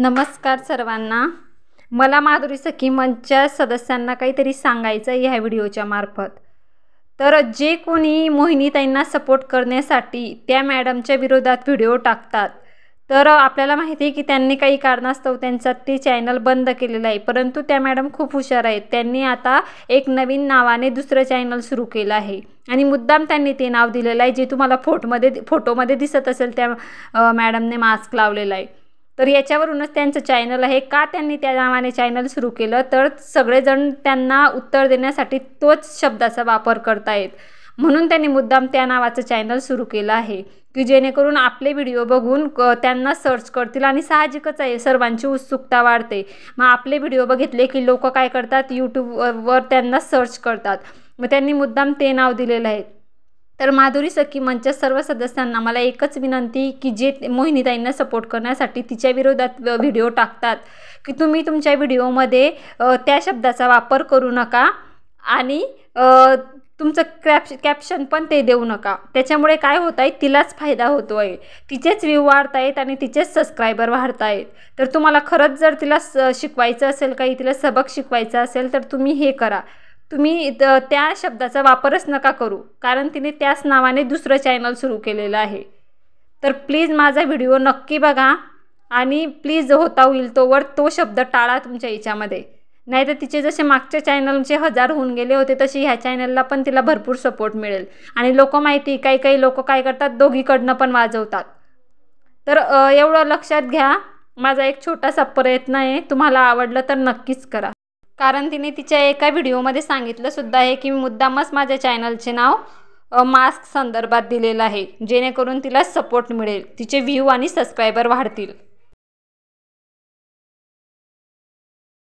नमस्कार सर्वांना मला माधुरी सखी मंचच्या सदस्यांना काहीतरी सांगायचं आहे ह्या व्हिडिओच्या मार्फत तर जे कोणी मोहिनी ताईंना सपोर्ट करण्यासाठी त्या मॅडमच्या विरोधात व्हिडिओ टाकतात तर आपल्याला माहिती आहे की त्यांनी काही कारणास्तव त्यांचा ते चॅनल बंद केलेलं आहे परंतु त्या मॅडम खूप हुशार आहेत त्यांनी आता एक नवीन नावाने दुसरं चॅनल सुरू केलं आहे आणि मुद्दाम त्यांनी ते नाव दिलेलं आहे जे तुम्हाला फोटोमध्ये फोटोमध्ये दिसत असेल त्या मॅडमने मास्क लावलेला आहे तर याच्यावरूनच त्यांचं चॅनल आहे का त्यांनी त्या नावाने चॅनल सुरू केलं तर सगळेजण त्यांना उत्तर देण्यासाठी तोच शब्दाचा वापर करतायत म्हणून त्यांनी मुद्दाम त्या नावाचं चॅनल सुरू केलं आहे की जेणेकरून आपले व्हिडिओ बघून त्यांना सर्च करतील आणि साहजिकच आहे सर्वांची उत्सुकता वाढते मग आपले व्हिडिओ बघितले की लोक काय करतात यूट्यूबवर त्यांना सर्च करतात मग त्यांनी मुद्दाम ते नाव दिलेलं आहे तर माधुरी सखी मंचच्या सर्व सदस्यांना मला एकच विनंती की जे मोहिनीताईंना सपोर्ट करण्यासाठी तिच्या विरोधात व्हिडिओ टाकतात की तुम्ही तुमच्या व्हिडिओमध्ये त्या शब्दाचा वापर करू नका आणि तुमचं कॅप्श कॅप्शन पण ते देऊ नका त्याच्यामुळे काय होत आहे तिलाच फायदा होतो आहे तिचेच व्ह्यू वाढत आहेत आणि तिचेच सबस्क्रायबर वाढत आहेत तर तुम्हाला खरंच जर तिला स शिकवायचं असेल काही तिला सबक शिकवायचं असेल तर तुम्ही हे करा तुम्ही त्या शब्दाचा वापरच नका करू कारण तिने त्याच नावाने दुसरं चॅनल सुरू केलेलं आहे तर प्लीज माझा व्हिडिओ नक्की बघा आणि प्लीज होता होईल तोवर तो शब्द टाळा तुमच्या याच्यामध्ये नाहीतर तिचे जसे मागच्या चॅनलचे हजार होऊन गेले होते तसे ह्या चॅनलला पण तिला भरपूर सपोर्ट मिळेल आणि लोक माहिती काही काही लोक काय करतात दोघीकडनं पण वाजवतात तर एवढं लक्षात घ्या माझा एक छोटासा प्रयत्न आहे तुम्हाला आवडलं तर नक्कीच करा कारण तिने तिच्या एका व्हिडिओमध्ये सांगितलं सुद्धा आहे की मी मुद्दामच माझ्या चॅनलचे नाव मास्क संदर्भात दिलेलं आहे जेणेकरून तिला सपोर्ट मिळेल तिचे व्ह्यू आणि सबस्क्रायबर वाढतील